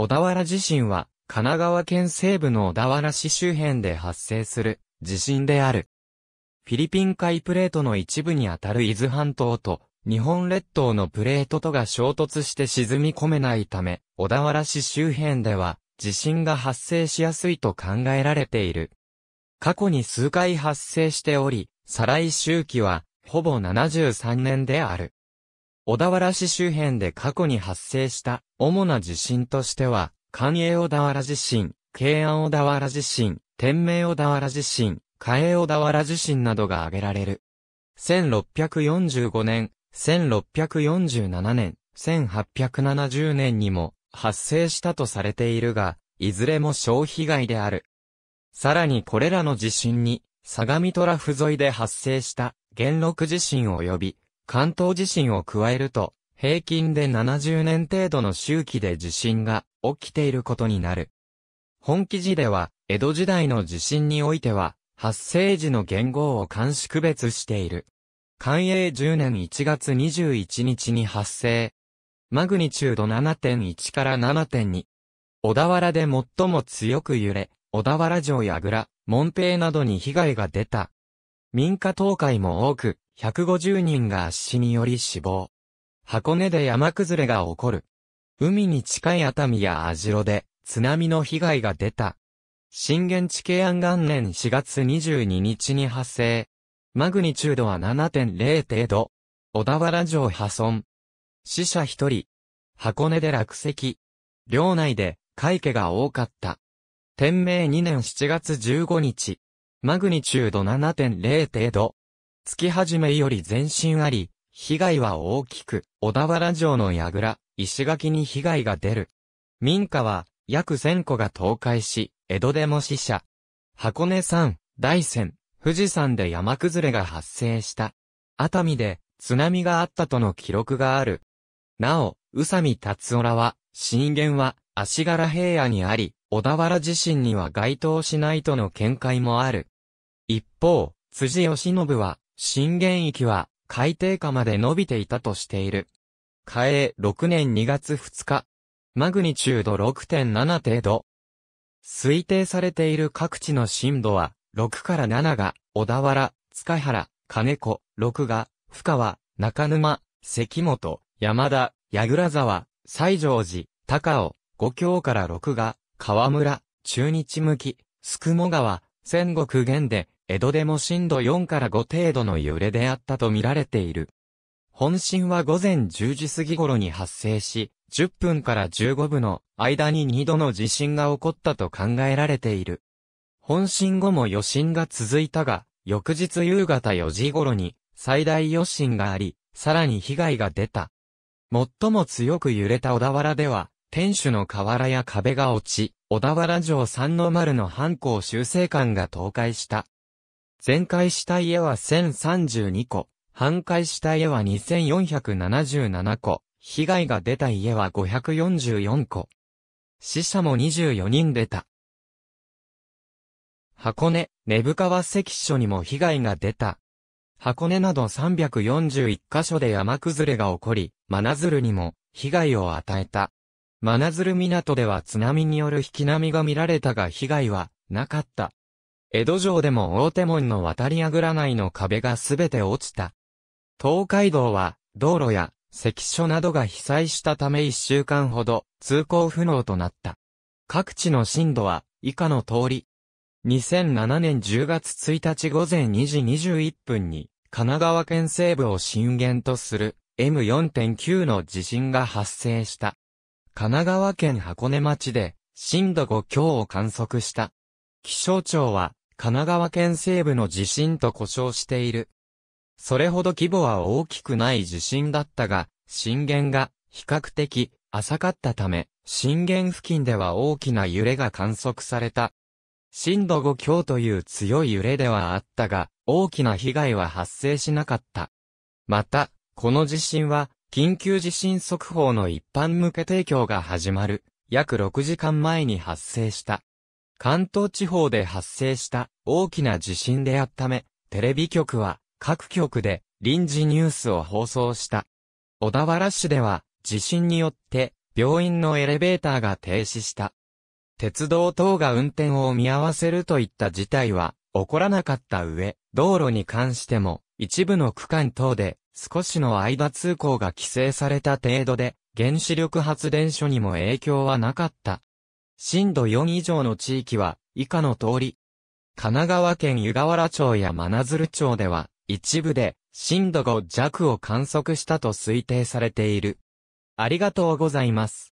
小田原地震は、神奈川県西部の小田原市周辺で発生する地震である。フィリピン海プレートの一部にあたる伊豆半島と日本列島のプレートとが衝突して沈み込めないため、小田原市周辺では地震が発生しやすいと考えられている。過去に数回発生しており、再来周期はほぼ73年である。小田原市周辺で過去に発生した主な地震としては、関営小田原地震、慶安小田原地震、天明小田原地震、嘉永小田原地震などが挙げられる。1645年、1647年、1870年にも発生したとされているが、いずれも小被害である。さらにこれらの地震に、相模トラフ沿いで発生した元禄地震及び、関東地震を加えると、平均で70年程度の周期で地震が起きていることになる。本記事では、江戸時代の地震においては、発生時の元号を監視区別している。寛永10年1月21日に発生。マグニチュード7.1から7.2。小田原で最も強く揺れ、小田原城やぐら、門平などに被害が出た。民家倒壊も多く、150人が圧死により死亡。箱根で山崩れが起こる。海に近い熱海や網代で津波の被害が出た。震源地慶安元年4月22日に発生。マグニチュードは7.0程度。小田原城破損。死者1人。箱根で落石。領内で、海家が多かった。天明2年7月15日。マグニチュード7.0程度。月始めより前進あり、被害は大きく、小田原城の櫓、石垣に被害が出る。民家は、約1000戸が倒壊し、江戸でも死者。箱根山、大山、富士山で山崩れが発生した。熱海で、津波があったとの記録がある。なお、宇佐美達夫らは、震源は、足柄平野にあり、小田原地震には該当しないとの見解もある。一方、辻義信は、震源域は海底下まで伸びていたとしている。嘉永6年2月2日。マグニチュード6.7程度。推定されている各地の震度は、6から7が、小田原、塚原、金子、6が、深川、中沼、関本、山田、矢倉沢、西条寺、高尾、五強から6が、川村、中日向き、宿毛川、仙石源で、江戸でも震度4から5程度の揺れであったと見られている。本震は午前10時過ぎ頃に発生し、10分から15分の間に2度の地震が起こったと考えられている。本震後も余震が続いたが、翌日夕方4時頃に最大余震があり、さらに被害が出た。最も強く揺れた小田原では、天守の瓦や壁が落ち、小田原城三の丸の藩校修正館が倒壊した。全壊した家は1032戸、半壊した家は2477戸、被害が出た家は544戸。死者も24人出た。箱根、根深川関所にも被害が出た。箱根など341カ所で山崩れが起こり、真鶴にも被害を与えた。真鶴港では津波による引き波が見られたが被害はなかった。江戸城でも大手門の渡りあぐら内の壁がすべて落ちた。東海道は、道路や、関所などが被災したため一週間ほど、通行不能となった。各地の震度は、以下の通り。2007年10月1日午前2時21分に、神奈川県西部を震源とする M4.9 の地震が発生した。神奈川県箱根町で震度5強を観測した。気象庁は神奈川県西部の地震と呼称している。それほど規模は大きくない地震だったが、震源が比較的浅かったため、震源付近では大きな揺れが観測された。震度5強という強い揺れではあったが、大きな被害は発生しなかった。また、この地震は、緊急地震速報の一般向け提供が始まる、約6時間前に発生した。関東地方で発生した大きな地震であっため、テレビ局は各局で臨時ニュースを放送した。小田原市では地震によって病院のエレベーターが停止した。鉄道等が運転を見合わせるといった事態は起こらなかった上、道路に関しても一部の区間等で少しの間通行が規制された程度で原子力発電所にも影響はなかった。震度4以上の地域は、以下の通り。神奈川県湯河原町や真鶴町では、一部で、震度5弱を観測したと推定されている。ありがとうございます。